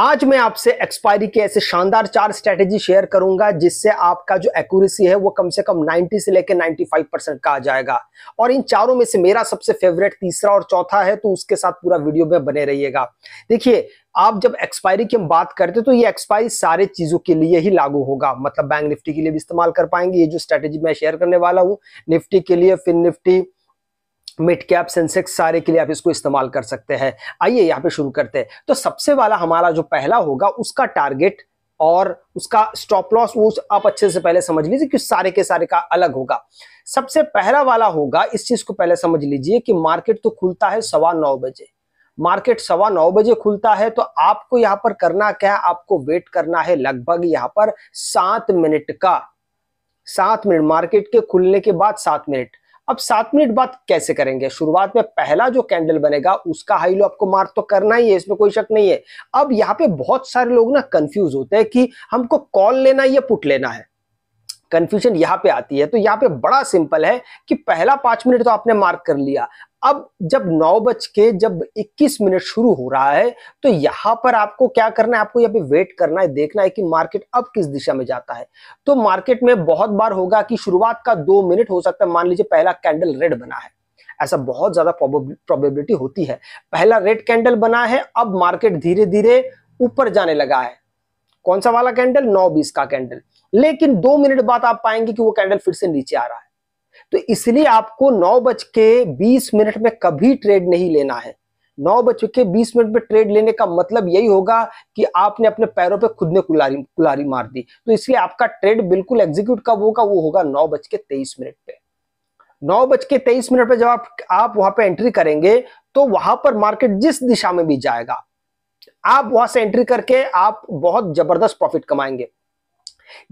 आज मैं आपसे एक्सपायरी के ऐसे शानदार चार स्ट्रेटेजी शेयर करूंगा जिससे आपका जो एक्यूरेसी है वो कम से कम 90 से लेकर 95 परसेंट का आ जाएगा और इन चारों में से मेरा सबसे फेवरेट तीसरा और चौथा है तो उसके साथ पूरा वीडियो में बने रहिएगा देखिए आप जब एक्सपायरी की हम बात करते तो ये एक्सपायरी सारे चीजों के लिए ही लागू होगा मतलब बैंक निफ्टी के लिए भी इस्तेमाल कर पाएंगे ये जो स्ट्रेटेजी मैं शेयर करने वाला हूँ निफ्टी के लिए Fin Nifty mid cap Sensex सारे के लिए आप इसको इस्तेमाल कर सकते हैं आइए यहाँ पे शुरू करते हैं तो सबसे वाला हमारा जो पहला होगा उसका टारगेट और उसका स्टॉप लॉस वो आप अच्छे से पहले समझ लीजिए कि सारे के सारे का अलग होगा सबसे पहला वाला होगा इस चीज को पहले समझ लीजिए कि मार्केट तो खुलता है सवा नौ बजे मार्केट सवा नौ बजे खुलता है तो आपको यहाँ पर करना क्या है आपको वेट करना है लगभग यहाँ पर सात मिनट का सात मिनट मार्केट के खुलने के बाद सात मिनट अब सात मिनट बाद कैसे करेंगे शुरुआत में पहला जो कैंडल बनेगा उसका हाई लो आपको मार्क तो करना ही है इसमें कोई शक नहीं है अब यहाँ पे बहुत सारे लोग ना कंफ्यूज होते हैं कि हमको कॉल लेना है या पुट लेना है कंफ्यूजन यहाँ पे आती है तो यहाँ पे बड़ा सिंपल है कि पहला पांच मिनट तो आपने मार्क कर लिया अब जब नौ बज के जब 21 मिनट शुरू हो रहा है तो यहां पर आपको क्या करना है आपको यहाँ पे वेट करना है देखना है कि मार्केट अब किस दिशा में जाता है तो मार्केट में बहुत बार होगा कि शुरुआत का दो मिनट हो सकता है मान लीजिए पहला कैंडल रेड बना है ऐसा बहुत ज्यादा प्रोबेबिलिटी होती है पहला रेड कैंडल बना है अब मार्केट धीरे धीरे ऊपर जाने लगा है कौन सा वाला कैंडल नौ बीस का कैंडल लेकिन दो मिनट बाद आप पाएंगे कि वो कैंडल फिर से नीचे आ रहा है तो इसलिए आपको नौ बज के बीस मिनट में कभी ट्रेड नहीं लेना है नौ बज के बीस मिनट में ट्रेड लेने का मतलब यही होगा कि आपने अपने पैरों पे खुद ने कुलारी कुलारी मार दी तो इसलिए आपका ट्रेड बिल्कुल एग्जीक्यूट कब होगा वो होगा नौ बज के तेईस मिनट पे नौ बज के तेईस मिनट पर जब आप, आप वहां पे एंट्री करेंगे तो वहां पर मार्केट जिस दिशा में भी जाएगा आप वहां से एंट्री करके आप बहुत जबरदस्त प्रॉफिट कमाएंगे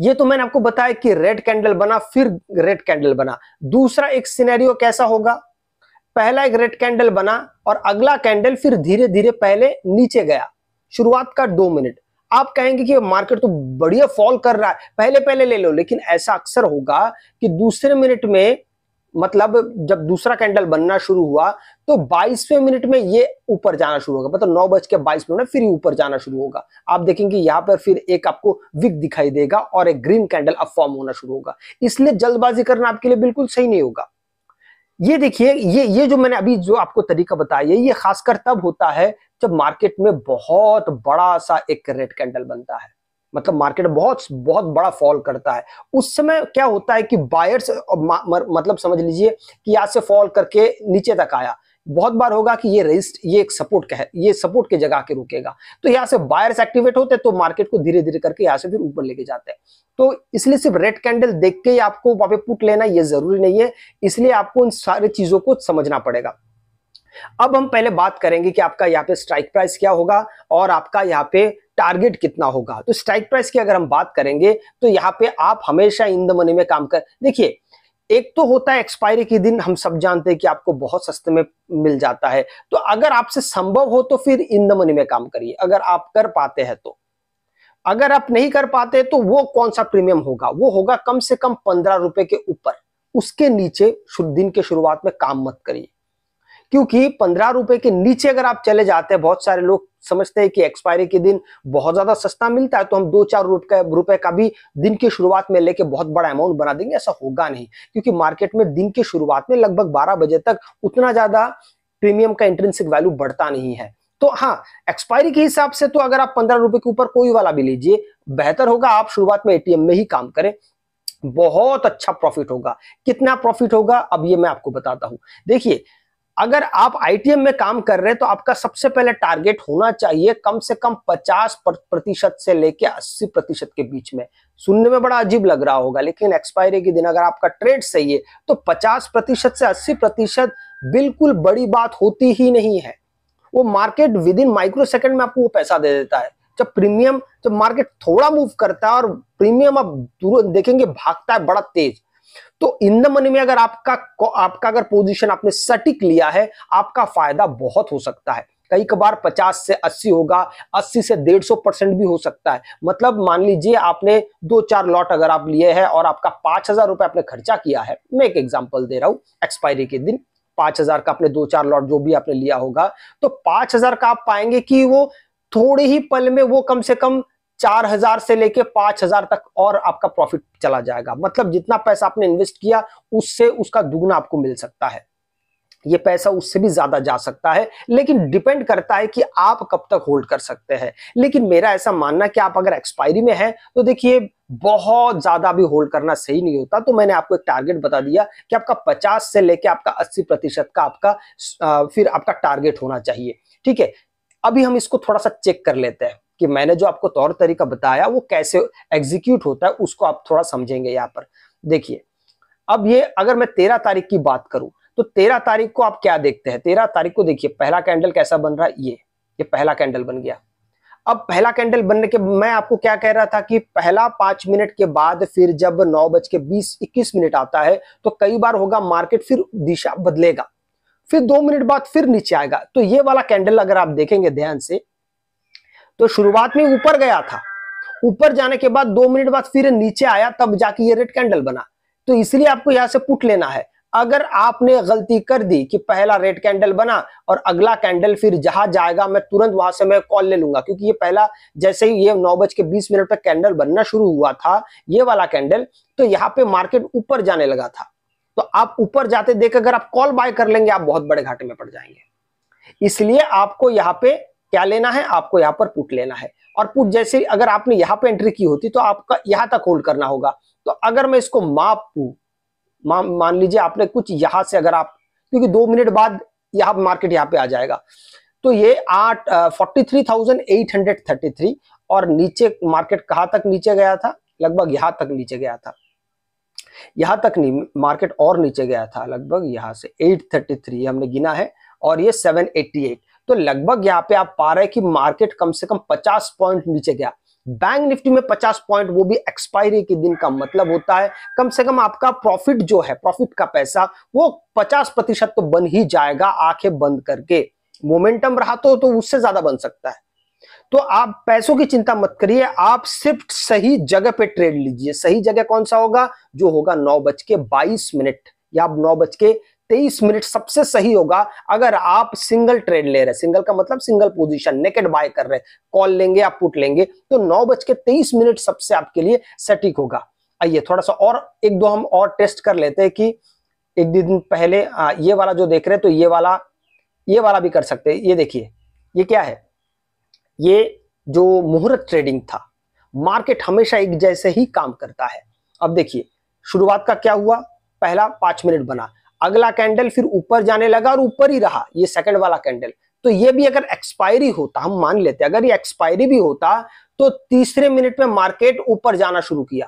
ये तो मैंने आपको बताया कि रेड कैंडल बना फिर रेड कैंडल बना दूसरा एक सिनेरियो कैसा होगा पहला एक रेड कैंडल बना और अगला कैंडल फिर धीरे धीरे पहले नीचे गया शुरुआत का दो मिनट आप कहेंगे कि मार्केट तो बढ़िया फॉल कर रहा है पहले पहले ले लो लेकिन ऐसा अक्सर होगा कि दूसरे मिनट में मतलब जब दूसरा कैंडल बनना शुरू हुआ तो बाईसवें मिनट में ये ऊपर जाना शुरू होगा मतलब नौ बज के बाईस मिनट में फिर ऊपर जाना शुरू होगा आप देखेंगे यहाँ पर फिर एक आपको विक दिखाई देगा और एक ग्रीन कैंडल अब फॉर्म होना शुरू होगा इसलिए जल्दबाजी करना आपके लिए बिल्कुल सही नहीं होगा ये देखिए ये ये जो मैंने अभी जो आपको तरीका बताया ये खासकर तब होता है जब मार्केट में बहुत बड़ा सा एक रेड कैंडल बनता है मतलब मार्केट बहुत बहुत बड़ा फॉल करता है उस समय क्या होता है कि बायर्स मतलब समझ लीजिए कि यहाँ से फॉल करके नीचे तक आया बहुत बार होगा कि ये रेजिस्ट ये एक सपोर्ट का है ये सपोर्ट के जगह के रुकेगा तो यहाँ से बायर्स एक्टिवेट होते हैं तो मार्केट को धीरे धीरे करके यहाँ से फिर ऊपर लेके जाते हैं तो इसलिए सिर्फ रेड कैंडल देख के ही आपको वहां पे पुट लेना ये जरूरी नहीं है इसलिए आपको इन सारी चीजों को समझना पड़ेगा अब हम पहले बात करेंगे कि आपका यहाँ पे स्ट्राइक प्राइस क्या होगा और आपका यहाँ पे टारगेट कितना होगा तो स्ट्राइक प्राइस की अगर हम बात करेंगे तो यहाँ पे आप हमेशा इन द मनी में काम कर देखिए एक तो होता है एक्सपायरी के दिन हम सब जानते हैं कि आपको बहुत सस्ते में मिल जाता है तो अगर आपसे संभव हो तो फिर इन द मनी में काम करिए अगर आप कर पाते हैं तो अगर आप नहीं कर पाते तो वो कौन सा प्रीमियम होगा वो होगा कम से कम पंद्रह रुपए के ऊपर उसके नीचे दिन के शुरुआत में काम मत करिए क्योंकि पंद्रह रुपए के नीचे अगर आप चले जाते हैं बहुत सारे लोग समझते हैं कि एक्सपायरी के दिन बहुत ज्यादा सस्ता मिलता है तो हम दो चार रुपए रुपए का भी दिन की शुरुआत में लेके बहुत बड़ा अमाउंट बना देंगे ऐसा होगा नहीं क्योंकि मार्केट में दिन की शुरुआत में लगभग बारह बजे तक उतना ज्यादा प्रीमियम का इंट्रेंसिक वैल्यू बढ़ता नहीं है तो हाँ एक्सपायरी के हिसाब से तो अगर आप पंद्रह रुपए के ऊपर कोई वाला भी लीजिए बेहतर होगा आप शुरुआत में एटीएम में ही काम करें बहुत अच्छा प्रॉफिट होगा कितना प्रॉफिट होगा अब ये मैं आपको बताता हूं देखिए अगर आप आईटीएम में काम कर रहे हैं तो आपका सबसे पहले टारगेट होना चाहिए कम से कम 50 प्रतिशत से लेके 80 प्रतिशत के बीच में सुनने में बड़ा अजीब लग रहा होगा लेकिन एक्सपायरी के दिन अगर आपका ट्रेड सही है तो 50 प्रतिशत से 80 प्रतिशत बिल्कुल बड़ी बात होती ही नहीं है वो market within micro second में आपको वो पैसा दे देता है जब प्रीमियम जब मार्केट थोड़ा मूव करता है और प्रीमियम आप देखेंगे भागता है बड़ा तेज तो इन द मनी में अगर आपका आपका अगर पोजीशन आपने सटीक लिया है आपका फायदा बहुत हो सकता है कई कबार 50 से 80 होगा 80 से 150 परसेंट भी हो सकता है मतलब मान लीजिए आपने दो चार लॉट अगर आप लिए हैं और आपका पांच हजार रुपए आपने खर्चा किया है मैं एक एग्जाम्पल दे रहा हूं एक्सपायरी के दिन पांच हजार का आपने दो चार लॉट जो भी आपने लिया होगा तो पांच हजार का आप पाएंगे कि वो थोड़े ही पल में वो कम से कम चार हजार से लेके पांच हजार तक और आपका प्रॉफिट चला जाएगा मतलब जितना पैसा आपने इन्वेस्ट किया उससे उसका दुगना आपको मिल सकता है ये पैसा उससे भी ज्यादा जा सकता है लेकिन डिपेंड करता है कि आप कब तक होल्ड कर सकते हैं लेकिन मेरा ऐसा मानना कि आप अगर एक्सपायरी में हैं तो देखिए बहुत ज्यादा भी होल्ड करना सही नहीं होता तो मैंने आपको एक टारगेट बता दिया कि आपका 50 से लेके आपका 80 प्रतिशत का आपका फिर आपका टारगेट होना चाहिए ठीक है अभी हम इसको थोड़ा सा चेक कर लेते हैं कि मैंने जो आपको तौर तरीका बताया वो कैसे एग्जीक्यूट होता है उसको आप थोड़ा समझेंगे यहाँ पर देखिए अब ये अगर मैं तेरह तारीख की बात करूं तो तेरह तारीख को आप क्या देखते हैं तेरह तारीख को देखिए पहला कैंडल कैसा बन रहा है ये ये पहला कैंडल बन गया अब पहला कैंडल बनने के मैं आपको क्या कह रहा था कि पहला पांच मिनट के बाद फिर जब नौ बज के बीस इक्कीस मिनट आता है तो कई बार होगा मार्केट फिर दिशा बदलेगा फिर दो मिनट बाद फिर नीचे आएगा तो ये वाला कैंडल अगर आप देखेंगे ध्यान से तो शुरुआत में ऊपर गया था ऊपर जाने के बाद दो मिनट बाद फिर नीचे आया तब जाके ये रेड कैंडल बना तो इसलिए आपको यहां से पुट लेना है अगर आपने गलती कर दी कि पहला रेड कैंडल बना और अगला कैंडल फिर जहां जाएगा मैं तुरंत वहां से मैं कॉल ले लूंगा क्योंकि ये पहला जैसे ही ये नौ बज के बीस मिनट पर कैंडल बनना शुरू हुआ था ये वाला कैंडल तो यहाँ पे मार्केट ऊपर जाने लगा था तो आप ऊपर जाते देख अगर आप कॉल बाय कर लेंगे आप बहुत बड़े घाटे में पड़ जाएंगे इसलिए आपको यहाँ पे क्या लेना है आपको यहाँ पर पुट लेना है और पुट जैसे अगर आपने यहाँ पे एंट्री की होती तो आपका यहाँ तक होल्ड करना होगा तो अगर मैं इसको मापू मा, मान लीजिए आपने कुछ यहां से अगर आप क्योंकि दो मिनट बाद यहाँ मार्केट यहाँ पे आ जाएगा तो ये आठ forty three thousand eight hundred thirty three और नीचे मार्केट कहाँ तक नीचे गया था लगभग यहां तक नीचे गया था यहाँ तक नहीं मार्केट और नीचे गया था लगभग यहाँ से 833 हमने गिना है और ये 788 तो लगभग यहाँ पे आप पा रहे हैं कि मार्केट कम से कम 50 पॉइंट नीचे गया बैंक निफ्टी में 50 पॉइंट वो भी एक्सपायरी के दिन का मतलब होता है कम से कम आपका प्रॉफिट जो है प्रॉफिट का पैसा वो 50 प्रतिशत तो बन ही जाएगा आंखें बंद करके मोमेंटम रहा तो, तो उससे ज्यादा बन सकता है तो आप पैसों की चिंता मत करिए आप सिर्फ सही जगह पे ट्रेड लीजिए सही जगह कौन सा होगा जो होगा नौ बज के बाईस मिनट या नौ बज के तेईस मिनट सबसे सही होगा अगर आप सिंगल ट्रेड ले रहे हैं सिंगल का मतलब सिंगल पोजीशन नेकेट बाय कर रहे हैं कॉल लेंगे या पुट लेंगे तो नौ बज के तेईस मिनट सबसे आपके लिए सटीक होगा आइए थोड़ा सा और एक दो हम और टेस्ट कर लेते हैं कि एक दिन पहले आ, ये वाला जो देख रहे हैं तो ये वाला ये वाला भी कर सकते ये देखिए ये क्या है ये जो मुहूर्त ट्रेडिंग था मार्केट हमेशा एक जैसे ही काम करता है अब देखिए शुरुआत का क्या हुआ पहला पांच मिनट बना अगला कैंडल फिर ऊपर जाने लगा और ऊपर ही रहा ये सेकंड वाला कैंडल तो ये भी अगर एक्सपायरी होता हम मान लेते अगर ये एक्सपायरी भी होता तो तीसरे मिनट में मार्केट ऊपर जाना शुरू किया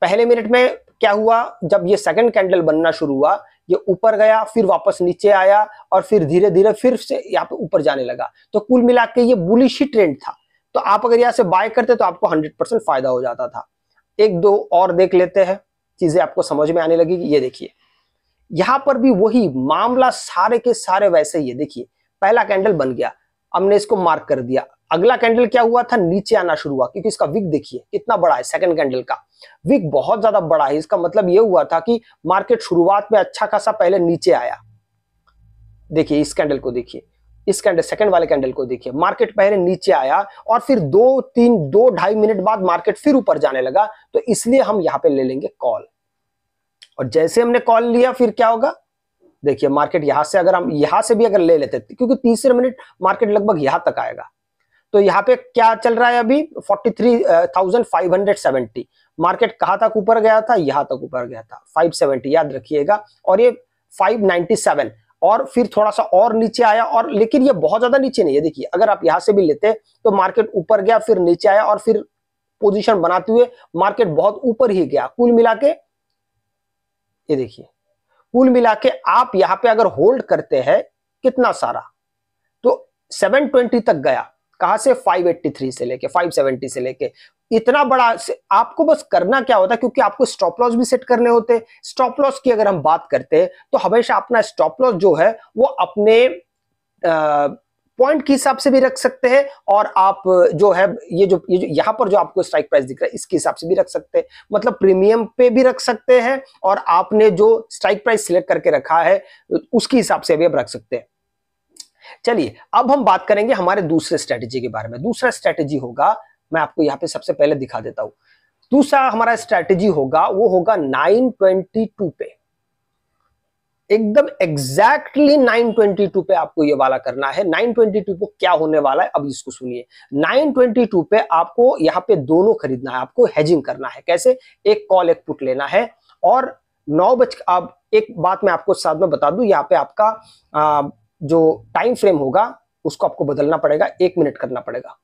पहले मिनट में क्या हुआ जब ये सेकंड कैंडल बनना शुरू हुआ ये ऊपर गया फिर वापस नीचे आया और फिर धीरे धीरे फिर से यहाँ पे ऊपर जाने लगा तो कुल मिला के ये बुलिश ट्रेंड था तो आप अगर यहाँ से बाय करते तो आपको हंड्रेड परसेंट फायदा हो जाता था एक दो और देख लेते हैं चीजें आपको समझ में आने लगेगी ये देखिए यहां पर भी वही मामला सारे के सारे वैसे ही है देखिए पहला कैंडल बन गया हमने इसको मार्क कर दिया अगला कैंडल क्या हुआ था नीचे आना शुरू हुआ क्योंकि इसका विक देखिए कितना बड़ा है सेकंड कैंडल का विक बहुत ज्यादा बड़ा है इसका मतलब यह हुआ था कि मार्केट शुरुआत में अच्छा खासा पहले नीचे आया देखिए इस कैंडल को देखिए इस कैंडल सेकंड वाले कैंडल को देखिए मार्केट पहले नीचे आया और फिर दो तीन दो ढाई मिनट बाद मार्केट फिर ऊपर जाने लगा तो इसलिए हम यहाँ पे ले लेंगे कॉल और जैसे हमने कॉल लिया फिर क्या होगा देखिए मार्केट यहां से अगर हम यहां से भी अगर ले लेते क्योंकि तीसरे मिनट मार्केट लगभग यहां तक आएगा तो यहाँ पे क्या चल रहा है अभी 43,570 मार्केट uh, कहाँ तक ऊपर गया था यहाँ तक ऊपर गया था 570 याद रखिएगा और ये 597 और फिर थोड़ा सा और नीचे आया और लेकिन ये बहुत ज्यादा नीचे नहीं है देखिए अगर आप यहाँ से भी लेते तो मार्केट ऊपर गया फिर नीचे आया और फिर पोजीशन बनाते हुए मार्केट बहुत ऊपर ही गया कुल मिला के ये देखिए कुल मिला के आप यहाँ पे अगर होल्ड करते हैं कितना सारा तो 720 तक गया कहा से 583 से लेके 570 से लेके इतना बड़ा से आपको बस करना क्या होता है क्योंकि आपको स्टॉप लॉस भी सेट करने होते स्टॉप लॉस की अगर हम बात करते हैं तो हमेशा अपना स्टॉप लॉस जो है वो अपने आ, पॉइंट के हिसाब से भी रख सकते हैं और आप जो है ये जो ये जो यहाँ पर जो आपको स्ट्राइक प्राइस दिख रहा है इसके हिसाब से भी रख सकते हैं मतलब प्रीमियम पे भी रख सकते हैं और आपने जो स्ट्राइक प्राइस सिलेक्ट करके रखा है उसके हिसाब से भी आप रख सकते हैं चलिए अब हम बात करेंगे हमारे दूसरे स्ट्रेटेजी के बारे में दूसरा स्ट्रेटेजी होगा मैं आपको यहाँ पे सबसे पहले दिखा देता हूं दूसरा हमारा स्ट्रेटेजी होगा वो होगा टू पे एकदम एग्जैक्टली 922 पे आपको ये वाला करना है 922 को क्या होने वाला है अब इसको सुनिए 922 पे आपको यहाँ पे दोनों खरीदना है आपको हेजिंग करना है कैसे एक कॉल एक पुट लेना है और नौ बज अब एक बात मैं आपको साथ में बता दू यहाँ पे आपका आ, जो टाइम फ्रेम होगा उसको आपको बदलना पड़ेगा एक मिनट करना पड़ेगा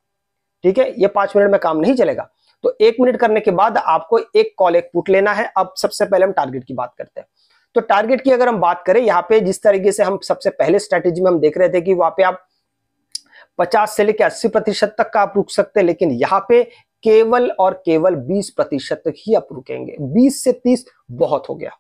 ठीक है ये पांच मिनट में काम नहीं चलेगा तो एक मिनट करने के बाद आपको एक कॉल एक पुट लेना है अब सबसे पहले हम टारगेट की बात करते हैं तो टारगेट की अगर हम बात करें यहाँ पे जिस तरीके से हम सबसे पहले स्ट्रैटेजी में हम देख रहे थे कि वहां पे आप 50 से लेकर 80 प्रतिशत तक का आप रुक सकते हैं लेकिन यहाँ पे केवल और केवल 20 प्रतिशत तक ही आप रुकेंगे 20 से 30 बहुत हो गया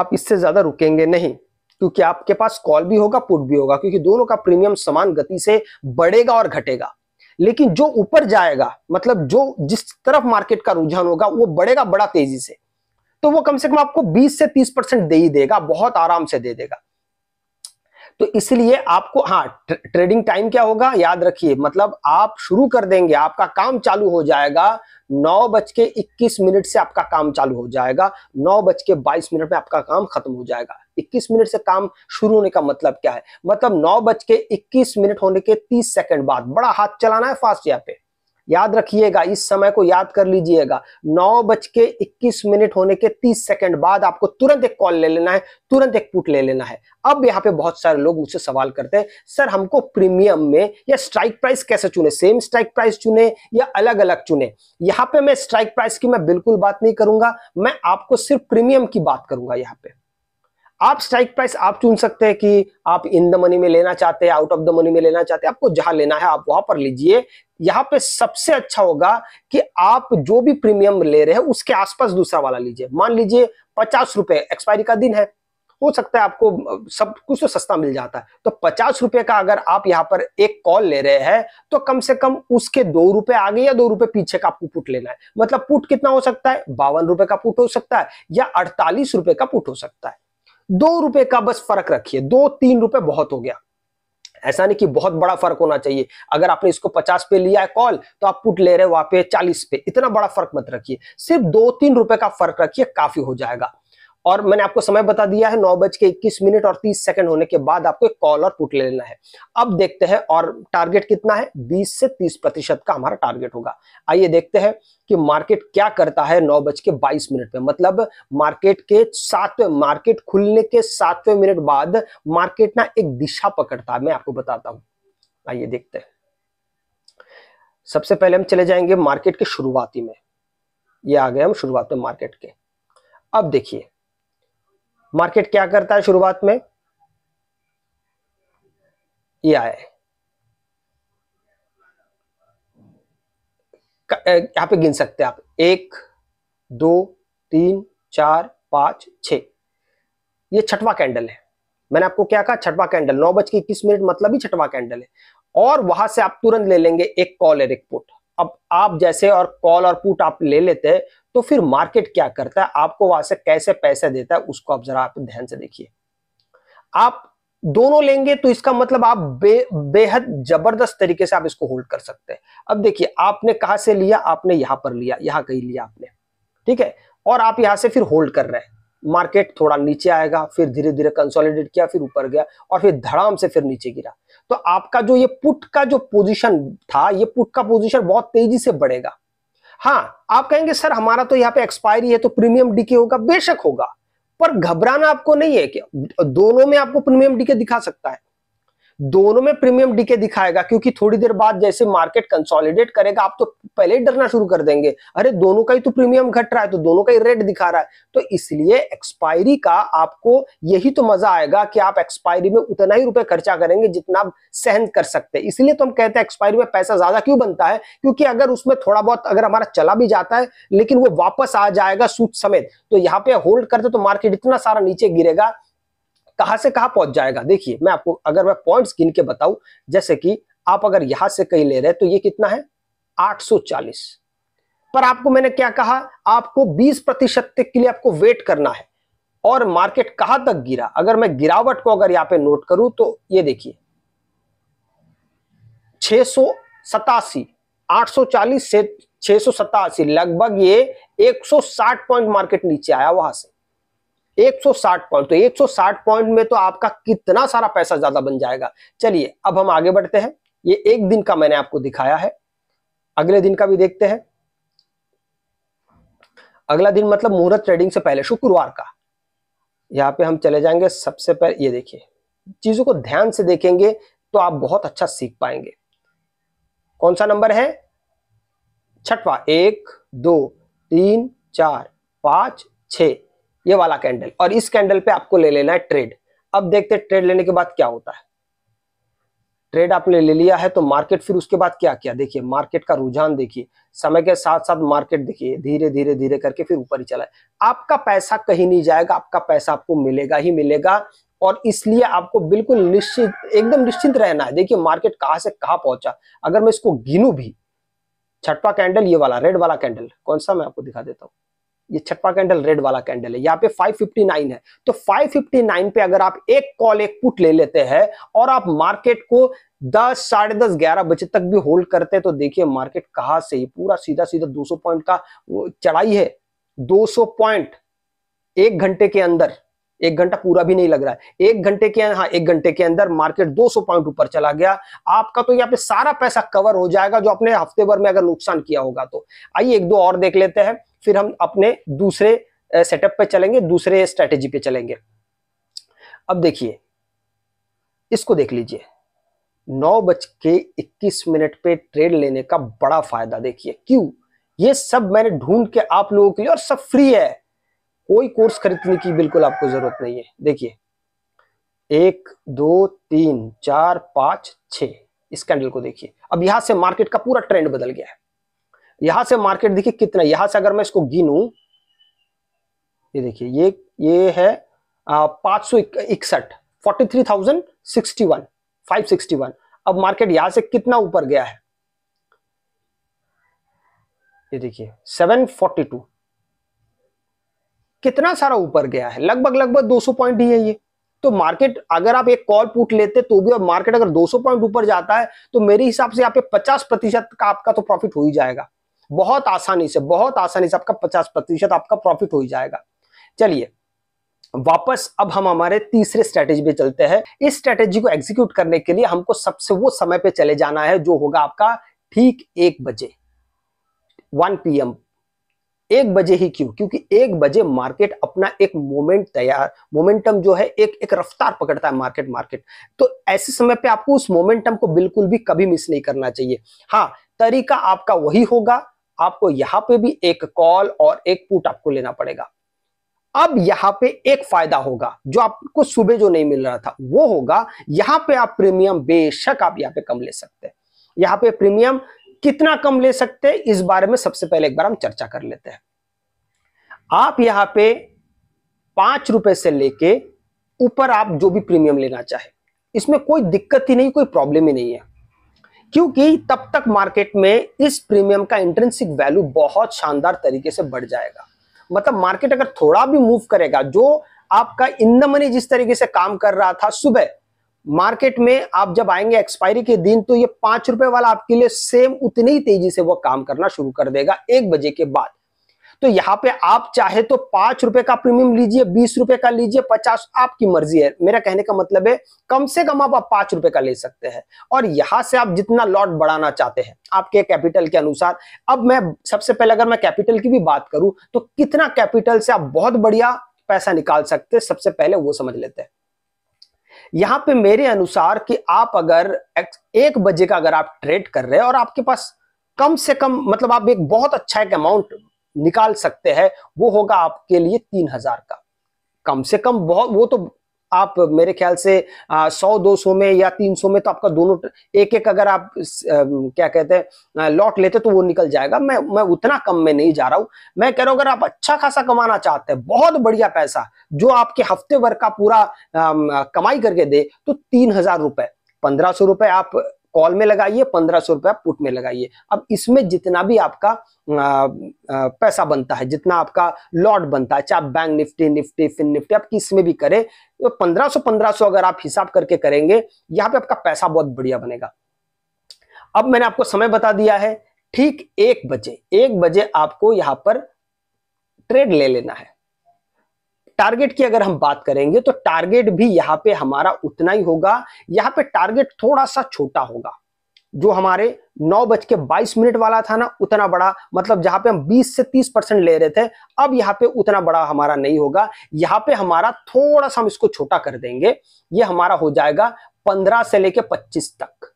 आप इससे ज्यादा रुकेंगे नहीं क्योंकि आपके पास कॉल भी होगा पुट भी होगा क्योंकि दोनों का प्रीमियम समान गति से बढ़ेगा और घटेगा लेकिन जो ऊपर जाएगा मतलब जो जिस तरफ मार्केट का रुझान होगा वो बढ़ेगा बड़ा तेजी से तो वो कम से कम आपको 20 से 30 परसेंट दे ही देगा बहुत आराम से दे देगा तो इसलिए आपको हाँ ट्रेडिंग टाइम क्या होगा याद रखिए मतलब आप शुरू कर देंगे आपका काम चालू हो जाएगा नौ बज के इक्कीस मिनट से आपका काम चालू हो जाएगा नौ बज के बाईस मिनट में आपका काम खत्म हो जाएगा 21 मिनट से काम शुरू होने का मतलब क्या है मतलब नौ बज के इक्कीस मिनट होने के 30 सेकंड बाद बड़ा हाथ चलाना है फास्ट यहाँ पे याद रखिएगा इस समय को याद कर लीजिएगा नौ बज के इक्कीस मिनट होने के तीस सेकंड बाद आपको तुरंत एक कॉल ले लेना है तुरंत एक पुट ले लेना है अब यहाँ पे बहुत सारे लोग मुझसे सवाल करते हैं सर हमको प्रीमियम में या स्ट्राइक प्राइस कैसे चुने सेम स्ट्राइक प्राइस चुने या अलग अलग चुने यहाँ पे मैं स्ट्राइक प्राइस की मैं बिल्कुल बात नहीं करूंगा मैं आपको सिर्फ प्रीमियम की बात करूंगा यहाँ पे आप स्ट्राइक प्राइस आप चुन सकते हैं कि आप इन द मनी में लेना चाहते हैं आउट ऑफ द मनी में लेना चाहते हैं आपको जहां लेना है आप वहां पर लीजिए यहाँ पे सबसे अच्छा होगा कि आप जो भी प्रीमियम ले रहे हैं उसके आसपास दूसरा वाला लीजिए मान लीजिए पचास रुपए एक्सपायरी का दिन है हो सकता है आपको सब कुछ तो सस्ता मिल जाता है तो पचास रुपए का अगर आप यहाँ पर एक कॉल ले रहे हैं तो कम से कम उसके दो रुपए आगे या दो रुपए पीछे का आपको पुट लेना है मतलब पुट कितना हो सकता है बावन रुपए का पुट हो सकता है या अड़तालीस रुपए का पुट हो सकता है दो रुपए का बस फर्क रखिए दो तीन रुपए बहुत हो गया ऐसा नहीं कि बहुत बड़ा फर्क होना चाहिए अगर आपने इसको 50 पे लिया है कॉल तो आप पुट ले रहे हो वहां पे 40 पे इतना बड़ा फर्क मत रखिए सिर्फ दो तीन रुपए का फर्क रखिए काफी हो जाएगा और मैंने आपको समय बता दिया है नौ बज के इक्कीस मिनट और तीस सेकंड होने के बाद आपको एक कॉल और पुट ले लेना है अब देखते हैं और टारगेट कितना है बीस से तीस प्रतिशत का हमारा टारगेट होगा आइए देखते हैं कि मार्केट क्या करता है नौ बज के बाईस मिनट पे मतलब मार्केट के सातवें मार्केट खुलने के सातवें मिनट बाद मार्केट ना एक दिशा पकड़ता है मैं आपको बताता हूं आइए देखते हैं सबसे पहले हम चले जाएंगे मार्केट के शुरुआती में ये आ गए हम शुरुआत में मार्केट के अब देखिए मार्केट क्या करता है शुरुआत में ये आए यहां पे गिन सकते हैं आप एक दो तीन चार पांच छ ये छठवा कैंडल है मैंने आपको क्या कहा छठवा कैंडल नौ बज के इक्कीस मिनट मतलब ही छठवा कैंडल है और वहां से आप तुरंत ले लेंगे एक कॉल एक पुट अब आप जैसे और कॉल और पुट आप ले लेते हैं तो फिर मार्केट क्या करता है आपको वहां से कैसे पैसे देता है उसको आप जरा आप ध्यान से देखिए आप दोनों लेंगे तो इसका मतलब आप बे, बेहद जबरदस्त तरीके से आप इसको होल्ड कर सकते हैं अब देखिए आपने कहा से लिया आपने यहां पर लिया यहां कहीं लिया आपने ठीक है और आप यहां से फिर होल्ड कर रहे हैं मार्केट थोड़ा नीचे आएगा फिर धीरे धीरे कंसोलिडेट किया फिर ऊपर गया और फिर धड़ाम से फिर नीचे गिरा तो आपका जो ये पुट का जो पोजीशन था ये पुट का पोजीशन बहुत तेजी से बढ़ेगा हाँ आप कहेंगे सर हमारा तो यहाँ पे एक्सपायरी है तो प्रीमियम डीके होगा बेशक होगा पर घबराना आपको नहीं है कि दोनों में आपको प्रीमियम डीके दिखा सकता है दोनों में प्रीमियम डीके दिखाएगा क्योंकि थोड़ी देर बाद जैसे मार्केट कंसोलिडेट करेगा आप तो पहले ही डरना शुरू कर देंगे अरे दोनों का ही तो प्रीमियम घट रहा है तो दोनों का ही रेट दिखा रहा है तो इसलिए एक्सपायरी का आपको यही तो मजा आएगा कि आप एक्सपायरी में उतना ही रुपए खर्चा करेंगे जितना आप सहन कर सकते हैं इसलिए तो हम कहते हैं एक्सपायरी में पैसा ज्यादा क्यों बनता है क्योंकि अगर उसमें थोड़ा बहुत अगर हमारा चला भी जाता है लेकिन वो वापस आ जाएगा सूच समेत तो यहाँ पे होल्ड करते तो मार्केट इतना सारा नीचे गिरेगा कहा से कहा पहुंच जाएगा देखिए मैं आपको अगर मैं पॉइंट्स गिन के बताऊं जैसे कि आप अगर यहां से कहीं ले रहे हैं तो ये कितना है 840 पर आपको मैंने क्या कहा आपको 20 प्रतिशत तक के लिए आपको वेट करना है और मार्केट कहां तक गिरा अगर मैं गिरावट को अगर यहां पे नोट करूं तो ये देखिए छह सौ सतासी आठ सौ चालीस से छह सतासी लगभग ये 160 पॉइंट मार्केट नीचे आया वहां से 160 पॉइंट तो 160 पॉइंट में तो आपका कितना सारा पैसा ज्यादा बन जाएगा चलिए अब हम आगे बढ़ते हैं ये एक दिन का मैंने आपको दिखाया है अगले दिन का भी देखते हैं अगला दिन मतलब मुहूर्त ट्रेडिंग से पहले शुक्रवार का यहाँ पे हम चले जाएंगे सबसे पहले ये देखिए चीजों को ध्यान से देखेंगे तो आप बहुत अच्छा सीख पाएंगे कौन सा नंबर है छठवा एक दो तीन चार पांच छ ये वाला कैंडल और इस कैंडल पे आपको ले लेना है ट्रेड अब देखते हैं ट्रेड लेने के बाद क्या होता है ट्रेड आपने ले लिया है तो मार्केट फिर उसके बाद क्या किया देखिए मार्केट का रुझान देखिए समय के साथ साथ मार्केट देखिए धीरे धीरे धीरे करके फिर ऊपर ही चला है आपका पैसा कहीं नहीं जाएगा आपका पैसा आपको मिलेगा ही मिलेगा और इसलिए आपको बिल्कुल निश्चित एकदम निश्चिंत रहना है देखिए मार्केट कहाँ से कहां पहुंचा अगर मैं इसको गिनू भी छठवा कैंडल ये वाला रेड वाला कैंडल कौन सा मैं आपको दिखा देता हूं ये छप्पा कैंडल रेड वाला कैंडल है यहाँ पे 559 है तो 559 पे अगर आप एक कॉल एक पुट ले लेते हैं और आप मार्केट को दस साढ़े दस ग्यारह बजे तक भी होल्ड करते हैं तो देखिए मार्केट कहा से ही पूरा सीधा सीधा 200 पॉइंट का चढ़ाई है 200 पॉइंट एक घंटे के अंदर एक घंटा पूरा भी नहीं लग रहा है एक घंटे के हाँ एक घंटे के अंदर मार्केट 200 पॉइंट ऊपर चला गया आपका तो यहाँ पे सारा पैसा कवर हो जाएगा जो आपने हफ्ते भर में अगर नुकसान किया होगा तो आइए एक दो और देख लेते हैं फिर हम अपने दूसरे सेटअप पे चलेंगे दूसरे स्ट्रेटेजी पे चलेंगे अब देखिए इसको देख लीजिए नौ बज के इक्कीस मिनट पे ट्रेड लेने का बड़ा फायदा देखिए क्यों ये सब मैंने ढूंढ के आप लोगों के लिए और सब फ्री है कोई कोर्स खरीदने की बिल्कुल आपको जरूरत नहीं है देखिए एक दो तीन चार पांच छ इस कैंडल को देखिए अब यहां से मार्केट का पूरा ट्रेंड बदल गया है यहां से मार्केट देखिए कितना यहां से अगर मैं इसको गिनू ये देखिए ये ये है पांच सौ इकसठ forty three thousand sixty one five sixty one अब मार्केट यहां से कितना ऊपर गया है ये देखिए सेवन फोर्टी टू कितना सारा ऊपर गया है लगभग लगभग दो सौ पॉइंट ही है ये तो मार्केट अगर आप एक कॉल पुट लेते तो भी अब मार्केट अगर 200 पॉइंट ऊपर जाता है तो मेरे हिसाब से यहाँ पे 50 प्रतिशत का आपका तो प्रॉफिट हो ही जाएगा बहुत आसानी से बहुत आसानी से आपका पचास प्रतिशत आपका प्रॉफिट हो ही जाएगा चलिए वापस अब हम हमारे तीसरे स्ट्रेटेजी पे चलते हैं इस स्ट्रेटेजी को एग्जीक्यूट करने के लिए हमको सबसे वो समय पे चले जाना है जो होगा आपका ठीक एक बजे 1 पीएम एक बजे ही क्यों क्योंकि एक बजे मार्केट अपना एक मोमेंट तैयार मोमेंटम जो है एक एक रफ्तार पकड़ता है मार्केट मार्केट तो ऐसे समय पे आपको उस मोमेंटम को बिल्कुल भी कभी मिस नहीं करना चाहिए हाँ तरीका आपका वही होगा आपको यहां पे भी एक कॉल और एक पुट आपको लेना पड़ेगा अब यहां पे एक फायदा होगा जो आपको सुबह जो नहीं मिल रहा था वो होगा यहां पे आप प्रीमियम बेशक आप यहां पे कम ले सकते हैं यहां पे प्रीमियम कितना कम ले सकते हैं इस बारे में सबसे पहले एक बार हम चर्चा कर लेते हैं आप यहां पे पांच रुपए से लेके ऊपर आप जो भी प्रीमियम लेना चाहे इसमें कोई दिक्कत ही नहीं कोई प्रॉब्लम ही नहीं है क्योंकि तब तक मार्केट में इस प्रीमियम का इंट्रेंसिक वैल्यू बहुत शानदार तरीके से बढ़ जाएगा मतलब मार्केट अगर थोड़ा भी मूव करेगा जो आपका इन द मनी जिस तरीके से काम कर रहा था सुबह मार्केट में आप जब आएंगे एक्सपायरी के दिन तो ये पांच रुपए वाला आपके लिए सेम उतनी ही तेजी से वो काम करना शुरू कर देगा एक बजे के बाद तो यहाँ पे आप चाहे तो पांच रुपए का प्रीमियम लीजिए बीस रुपए का लीजिए पचास आपकी मर्जी है मेरा कहने का मतलब है कम से कम आप, पांच रुपए का ले सकते हैं और यहां से आप जितना लॉट बढ़ाना चाहते हैं आपके कैपिटल के अनुसार अब मैं सबसे पहले अगर मैं कैपिटल की भी बात करूं तो कितना कैपिटल से आप बहुत बढ़िया पैसा निकाल सकते हैं सबसे पहले वो समझ लेते हैं यहां पे मेरे अनुसार कि आप अगर एक बजे का अगर आप ट्रेड कर रहे हैं और आपके पास कम से कम मतलब आप एक बहुत अच्छा एक अमाउंट निकाल सकते हैं वो होगा आपके लिए तीन हजार का कम से कम बहुत वो तो आप मेरे ख्याल से सौ दो सौ में या तीन सौ में तो आपका दोनों एक एक अगर आप आ, क्या कहते हैं लॉट लेते तो वो निकल जाएगा मैं मैं उतना कम में नहीं जा रहा हूं मैं कह रहा हूं अगर आप अच्छा खासा कमाना चाहते हैं बहुत बढ़िया पैसा जो आपके हफ्ते भर का पूरा आ, कमाई करके दे तो तीन हजार रुपए पंद्रह सौ रुपए आप कॉल में लगाइए पंद्रह सौ रुपया पुट में लगाइए अब इसमें जितना भी आपका आ, आ, पैसा बनता है जितना आपका लॉट बनता है चाहे Bank Nifty Nifty Fin Nifty आप किस में भी करें तो पंद्रह सौ पंद्रह सौ अगर आप हिसाब करके करेंगे यहाँ पे आपका पैसा बहुत बढ़िया बनेगा अब मैंने आपको समय बता दिया है ठीक एक बजे एक बजे आपको यहाँ पर ट्रेड ले लेना है टारगेट की अगर हम बात करेंगे तो टारगेट भी यहाँ पे हमारा उतना ही होगा यहाँ पे टारगेट थोड़ा सा छोटा होगा जो हमारे नौ बज के बाईस मिनट वाला था ना उतना बड़ा मतलब जहां पे हम 20 से 30 परसेंट ले रहे थे अब यहाँ पे उतना बड़ा हमारा नहीं होगा यहाँ पे हमारा थोड़ा सा हम इसको छोटा कर देंगे ये हमारा हो जाएगा पंद्रह से लेके पच्चीस तक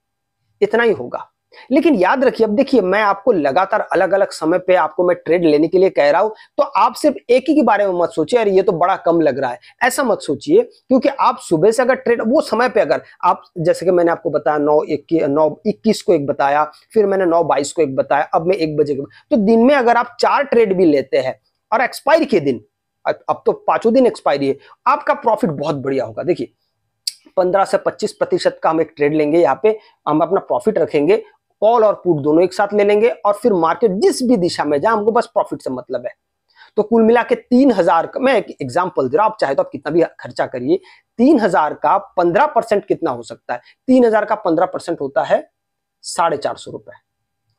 इतना ही होगा लेकिन याद रखिए अब देखिए मैं आपको लगातार अलग अलग समय पे आपको मैं ट्रेड लेने के लिए कह रहा हूं तो आप सिर्फ एक ही के बारे में मत सोचिए अरे ये तो बड़ा कम लग रहा है ऐसा मत सोचिए क्योंकि आप सुबह से अगर ट्रेड वो समय पे अगर आप जैसे कि मैंने आपको बताया नौ नौ इक्कीस को एक बताया फिर मैंने नौ बाईस को एक बताया अब मैं एक बजे तो दिन में अगर आप चार ट्रेड भी लेते हैं और एक्सपायर के दिन अब तो पांचों दिन एक्सपायरी है आपका प्रॉफिट बहुत बढ़िया होगा देखिए 15 से 25 प्रतिशत का हम एक ट्रेड लेंगे यहाँ पे हम अपना प्रॉफिट रखेंगे कॉल और पुट दोनों एक साथ ले लेंगे और फिर मार्केट जिस भी दिशा में जाए हमको बस प्रॉफिट से मतलब है तो कुल मिला के तीन हजार मैं एक एग्जाम्पल दे रहा हूं आप चाहे तो आप कितना भी खर्चा करिए तीन हजार का पंद्रह परसेंट कितना हो सकता है तीन हजार का पंद्रह परसेंट होता है साढ़े चार सौ रुपए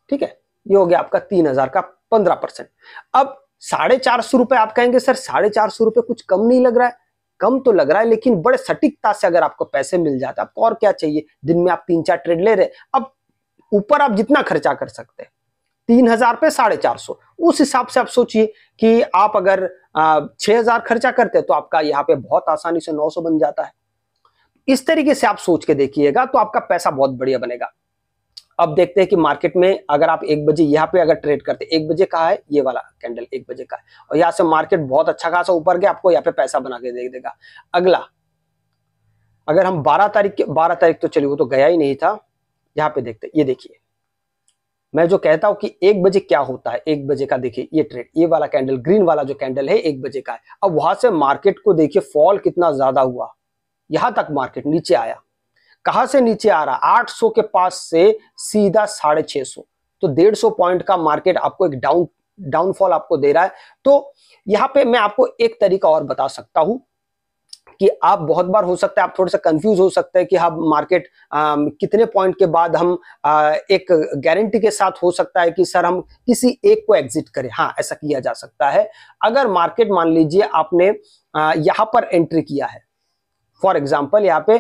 ठीक है ये हो गया आपका तीन हजार का पंद्रह परसेंट अब साढ़े चार सौ रुपए आप कहेंगे सर साढ़े चार सौ रुपए कुछ कम नहीं लग रहा है कम तो लग रहा है लेकिन बड़े सटीकता से अगर आपको पैसे मिल जाते आपको और क्या चाहिए दिन में आप तीन चार ट्रेड ले रहे अब ऊपर आप जितना खर्चा कर सकते हैं तीन हजार पे साढ़े चार सौ उस हिसाब से आप सोचिए कि आप अगर छह हजार खर्चा करते हैं तो आपका यहाँ पे बहुत आसानी से नौ सौ बन जाता है इस तरीके से आप सोच के देखिएगा तो आपका पैसा बहुत बढ़िया बनेगा अब देखते हैं कि मार्केट में अगर आप एक बजे यहाँ पे अगर ट्रेड करते एक बजे का है ये वाला कैंडल एक बजे का है और यहाँ से मार्केट बहुत अच्छा खासा ऊपर गया आपको यहाँ पे पैसा बना के दे देगा अगला अगर हम 12 तारीख के 12 तारीख तो चलिए वो तो गया ही नहीं था यहाँ पे देखते ये देखिए मैं जो कहता हूं कि एक बजे क्या होता है एक बजे का देखिए ये ट्रेड ये वाला कैंडल ग्रीन वाला जो कैंडल है एक बजे का है अब वहां से मार्केट को देखिए फॉल कितना ज्यादा हुआ यहां तक मार्केट नीचे आया कहा से नीचे आ रहा 800 के पास से सीधा साढ़े छह सौ तो डेढ़ सौ पॉइंट का मार्केट आपको एक डाउन डाउनफॉल आपको दे रहा है तो यहाँ पे मैं आपको एक तरीका और बता सकता हूं कि आप बहुत बार हो सकता है आप थोड़ा सा कंफ्यूज हो सकते हैं कि हम हाँ मार्केट आ, कितने पॉइंट के बाद हम आ, एक गारंटी के साथ हो सकता है कि सर हम किसी एक को एग्जिट करें हाँ ऐसा किया जा सकता है अगर मार्केट मान लीजिए आपने यहाँ पर एंट्री किया है फॉर एग्जाम्पल यहाँ पे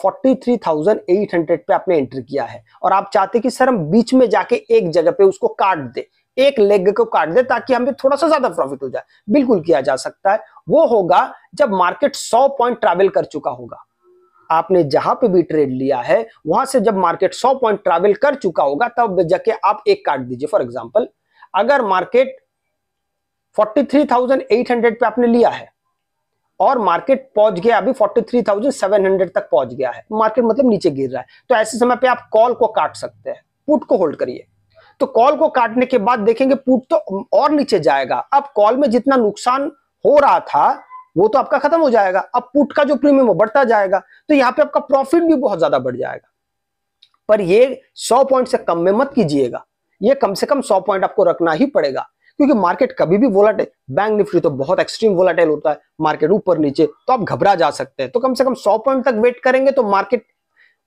forty three thousand eight hundred पे आपने एंट्री किया है और आप चाहते कि सर हम बीच में जाके एक जगह पे उसको काट दे एक लेग को काट दे ताकि हमें थोड़ा सा ज्यादा प्रॉफिट हो जाए बिल्कुल किया जा सकता है वो होगा जब मार्केट 100 पॉइंट ट्रैवल कर चुका होगा आपने जहां पे भी ट्रेड लिया है वहां से जब मार्केट 100 पॉइंट ट्रैवल कर चुका होगा तब जाके आप एक काट दीजिए फॉर एग्जांपल अगर मार्केट 43,800 पे आपने लिया है और मार्केट पहुंच गया अभी 43,700 तक पहुंच गया है मार्केट मतलब नीचे गिर रहा है तो ऐसे समय पे आप कॉल को काट सकते हैं पुट को होल्ड करिए तो कॉल को काटने के बाद देखेंगे पुट तो और नीचे जाएगा अब कॉल में जितना नुकसान हो रहा था वो तो आपका खत्म हो जाएगा अब पुट का जो प्रीमियम वो बढ़ता जाएगा तो यहाँ पे आपका प्रॉफिट भी बहुत ज्यादा बढ़ जाएगा पर ये 100 पॉइंट से कम में मत कीजिएगा ये कम से कम 100 पॉइंट आपको रखना ही पड़ेगा क्योंकि मार्केट कभी भी वोलाटाइल बैंक निफ्टी तो बहुत एक्सट्रीम वोलाटाइल होता है मार्केट ऊपर नीचे तो आप घबरा जा सकते हैं तो कम से कम सौ पॉइंट तक वेट करेंगे तो मार्केट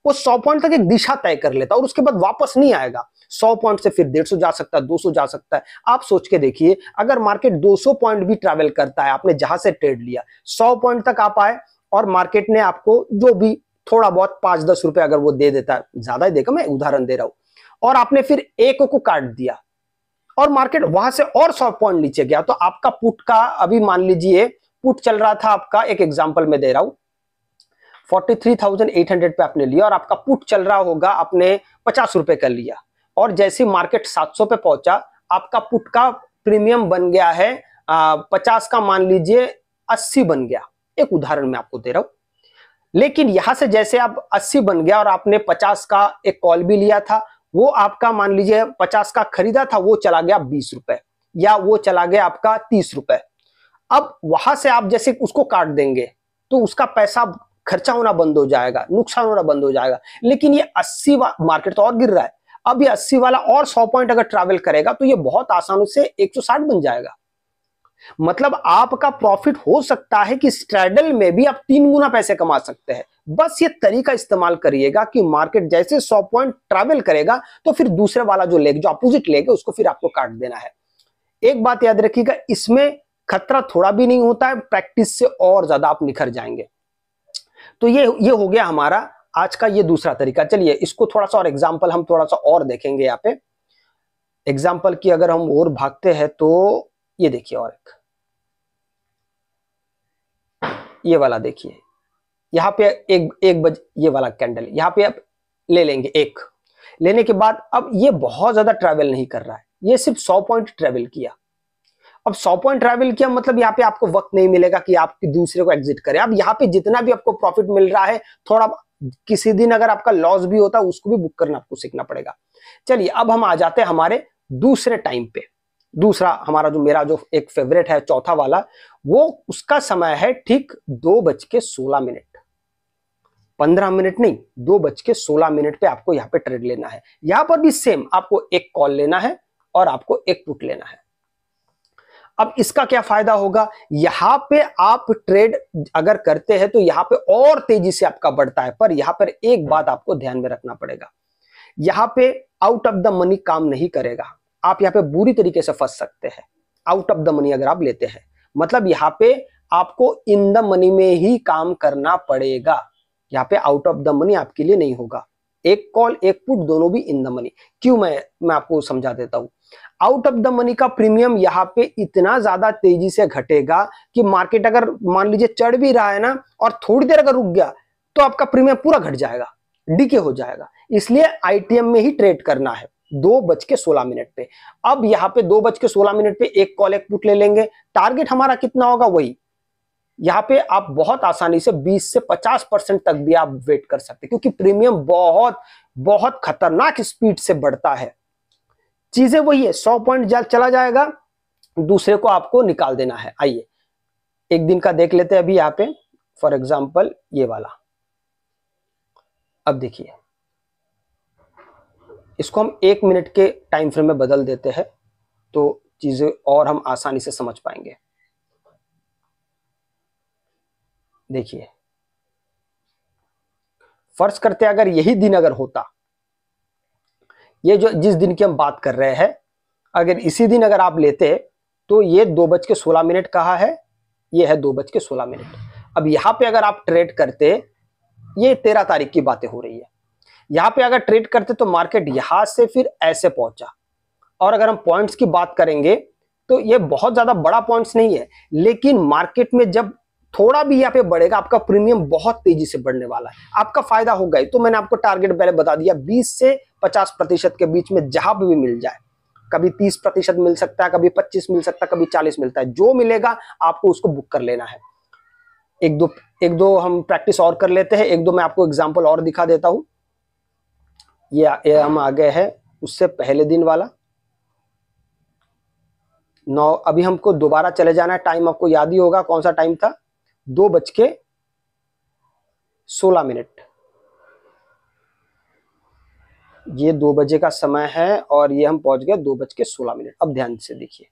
वो सौ पॉइंट तक एक दिशा तय कर लेता और उसके बाद वापस नहीं आएगा सौ पॉइंट से फिर डेढ़ सौ जा सकता है दो सौ जा सकता है आप सोच के देखिए अगर मार्केट दो सौ पॉइंट भी ट्रेवल करता है आपने जहां से ट्रेड लिया सौ पॉइंट तक आप आए और मार्केट ने आपको जो भी थोड़ा बहुत पांच दस रुपए अगर वो दे देता है ज्यादा ही देखा मैं उदाहरण दे रहा हूं और आपने फिर एक को काट दिया और मार्केट वहां से और सौ पॉइंट नीचे गया तो आपका पुट का अभी मान लीजिए पुट चल रहा था आपका एक एग्जाम्पल में दे रहा हूं 43,800 पे आपने लिया और आपका पुट चल रहा होगा आपने पचास रुपए कर लिया और जैसे मार्केट 700 पे पहुंचा आपका पुट का प्रीमियम बन गया है आ, 50 का मान लीजिए 80 बन गया एक उदाहरण मैं आपको दे रहा हूं लेकिन यहां से जैसे आप 80 बन गया और आपने 50 का एक कॉल भी लिया था वो आपका मान लीजिए 50 का खरीदा था वो चला गया बीस रुपए या वो चला गया आपका तीस रुपए अब वहां से आप जैसे उसको काट देंगे तो उसका पैसा खर्चा होना बंद हो जाएगा नुकसान होना बंद हो जाएगा लेकिन ये 80 मार्केट तो और गिर रहा है अब ये 80 वाला और 100 पॉइंट अगर ट्रैवल करेगा तो ये बहुत आसानी से 160 बन जाएगा मतलब आपका प्रॉफिट हो सकता है कि स्ट्रेडल में भी आप तीन गुना पैसे कमा सकते हैं बस ये तरीका इस्तेमाल करिएगा कि मार्केट जैसे 100 पॉइंट ट्रैवल करेगा तो फिर दूसरे वाला जो लेग जो अपोजिट लेग है उसको फिर आपको काट देना है एक बात याद रखिएगा इसमें खतरा थोड़ा भी नहीं होता है प्रैक्टिस से और ज्यादा आप निखर जाएंगे तो ये ये हो गया हमारा आज का ये दूसरा तरीका चलिए इसको थोड़ा सा और एग्जाम्पल हम थोड़ा सा और देखेंगे यहाँ पे एग्जाम्पल की अगर हम और भागते हैं तो ये देखिए और एक ये वाला देखिए यहाँ पे एक एक बज ये वाला कैंडल यहाँ पे आप ले लेंगे एक लेने के बाद अब ये बहुत ज्यादा ट्रैवल नहीं कर रहा है ये सिर्फ सौ पॉइंट ट्रैवल किया अब सौ पॉइंट ट्रैवल किया मतलब यहाँ पे आपको वक्त नहीं मिलेगा कि आप दूसरे को एग्जिट करें अब यहाँ पे जितना भी आपको प्रॉफिट मिल रहा है थोड़ा किसी दिन अगर आपका लॉस भी होता है उसको भी बुक करना आपको सीखना पड़ेगा चलिए अब हम आ जाते हैं हमारे दूसरे टाइम पे दूसरा हमारा जो मेरा जो एक फेवरेट है चौथा वाला वो उसका समय है ठीक दो बज के सोलह मिनट पंद्रह मिनट नहीं दो बज के सोलह मिनट पे आपको यहाँ पे ट्रेड लेना है यहां पर भी सेम आपको एक कॉल लेना है और आपको एक पुट लेना है अब इसका क्या फायदा होगा यहां पे आप ट्रेड अगर करते हैं तो यहां पे और तेजी से आपका बढ़ता है पर यहां पर एक बात आपको ध्यान में रखना पड़ेगा यहां पे आउट ऑफ द मनी काम नहीं करेगा आप यहां पे बुरी तरीके से फंस सकते हैं आउट ऑफ द मनी अगर आप लेते हैं मतलब यहां पे आपको इन द मनी में ही काम करना पड़ेगा यहाँ पे आउट ऑफ द मनी आपके लिए नहीं होगा एक कॉल एक पुट दोनों भी इन द मनी क्यों मैं मैं आपको समझा देता हूं आउट ऑफ द मनी का प्रीमियम यहाँ पे इतना ज्यादा तेजी से घटेगा कि मार्केट अगर मान लीजिए चढ़ भी रहा है ना और थोड़ी देर अगर रुक गया तो आपका प्रीमियम पूरा घट जाएगा डीके हो जाएगा इसलिए आईटीएम में ही ट्रेड करना है दो बज के सोलह मिनट पे अब यहाँ पे दो बज के सोलह मिनट पे एक कॉल एक पुट ले लेंगे टारगेट हमारा कितना होगा वही यहाँ पे आप बहुत आसानी से 20 से 50 परसेंट तक भी आप वेट कर सकते क्योंकि प्रीमियम बहुत बहुत खतरनाक स्पीड से बढ़ता है चीजें वही है सौ पॉइंट चला जाएगा दूसरे को आपको निकाल देना है आइए एक दिन का देख लेते हैं अभी यहाँ पे फॉर एग्जाम्पल ये वाला अब देखिए इसको हम एक मिनट के टाइम फ्रेम में बदल देते हैं तो चीजें और हम आसानी से समझ पाएंगे देखिए फर्ज करते अगर यही दिन अगर होता ये जो जिस दिन की हम बात कर रहे हैं अगर इसी दिन अगर आप लेते तो ये दो बज के सोलह मिनट कहा है ये है दो बज के सोलह मिनट अब यहाँ पे अगर आप ट्रेड करते ये तेरह तारीख की बातें हो रही है यहाँ पे अगर ट्रेड करते तो मार्केट यहाँ से फिर ऐसे पहुंचा और अगर हम पॉइंट्स की बात करेंगे तो ये बहुत ज़्यादा बड़ा पॉइंट्स नहीं है लेकिन मार्केट में जब थोड़ा भी यहाँ पे बढ़ेगा आपका प्रीमियम बहुत तेजी से बढ़ने वाला है आपका फायदा होगा ही तो मैंने आपको टारगेट पहले बता दिया बीस से पचास प्रतिशत के बीच में जहां भी मिल जाए कभी तीस प्रतिशत मिल सकता है कभी पच्चीस मिल सकता है कभी चालीस मिलता है जो मिलेगा आपको उसको बुक कर लेना है एक दो एक दो हम प्रैक्टिस और कर लेते हैं एक दो मैं आपको एग्जाम्पल और दिखा देता हूं ये, ये हम आ गए हैं उससे पहले दिन वाला नौ अभी हमको दोबारा चले जाना है टाइम आपको याद ही होगा कौन सा टाइम था दो बज के सोलह मिनट ये दो बजे का समय है और ये हम पहुंच गए दो बज के सोलह मिनट अब ध्यान से देखिए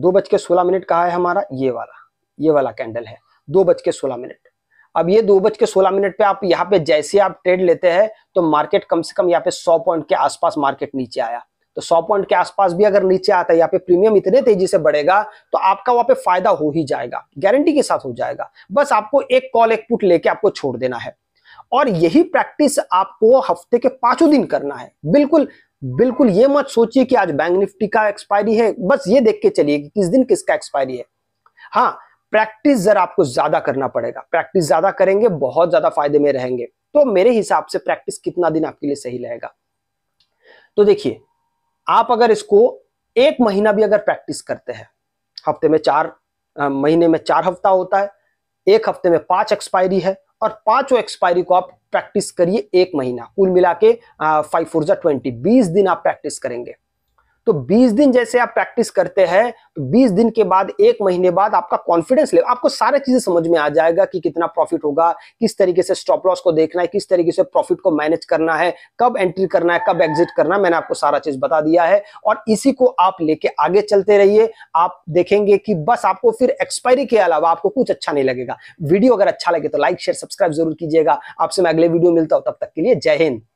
दो बज के सोलह मिनट कहा है हमारा ये वाला ये वाला कैंडल है दो बज के सोलह मिनट अब ये दो बज के सोलह मिनट पे आप यहाँ पे जैसे आप ट्रेड लेते हैं तो मार्केट कम से कम यहाँ पे सौ पॉइंट के आसपास मार्केट नीचे आया तो सौ पॉइंट के आसपास भी अगर नीचे आता है यहाँ पे प्रीमियम इतने तेजी से बढ़ेगा तो आपका वहां पे फायदा हो ही जाएगा गारंटी के साथ हो जाएगा बस आपको एक कॉल एक पुट लेके आपको छोड़ देना है और यही प्रैक्टिस आपको हफ्ते के पांचों दिन करना है बिल्कुल बिल्कुल ये मत सोचिए कि आज बैंक निफ्टी का एक्सपायरी है बस ये देख के चलिए कि किस दिन किसका एक्सपायरी है हाँ प्रैक्टिस जरा आपको ज्यादा करना पड़ेगा प्रैक्टिस ज्यादा करेंगे बहुत ज्यादा फायदे में रहेंगे तो मेरे हिसाब से प्रैक्टिस कितना दिन आपके लिए सही रहेगा तो देखिए आप अगर इसको एक महीना भी अगर प्रैक्टिस करते हैं हफ्ते में चार महीने में चार हफ्ता होता है एक हफ्ते में पांच एक्सपायरी है और पांचों एक्सपायरी को आप प्रैक्टिस करिए एक महीना कुल मिला के फाइव फोर ट्वेंटी बीस दिन आप प्रैक्टिस करेंगे तो 20 दिन जैसे आप प्रैक्टिस करते हैं तो 20 दिन के बाद एक महीने बाद आपका कॉन्फिडेंस लेवल आपको सारा चीजें समझ में आ जाएगा कि कितना प्रॉफिट होगा किस तरीके से स्टॉप लॉस को देखना है किस तरीके से प्रॉफिट को मैनेज करना है कब एंट्री करना है कब एग्जिट करना है मैंने आपको सारा चीज बता दिया है और इसी को आप लेके आगे चलते रहिए आप देखेंगे कि बस आपको फिर एक्सपायरी के अलावा आपको कुछ अच्छा नहीं लगेगा वीडियो अगर अच्छा लगे तो लाइक शेयर सब्सक्राइब जरूर कीजिएगा आपसे मैं अगले वीडियो मिलता हूं तब तक के लिए जय हिंद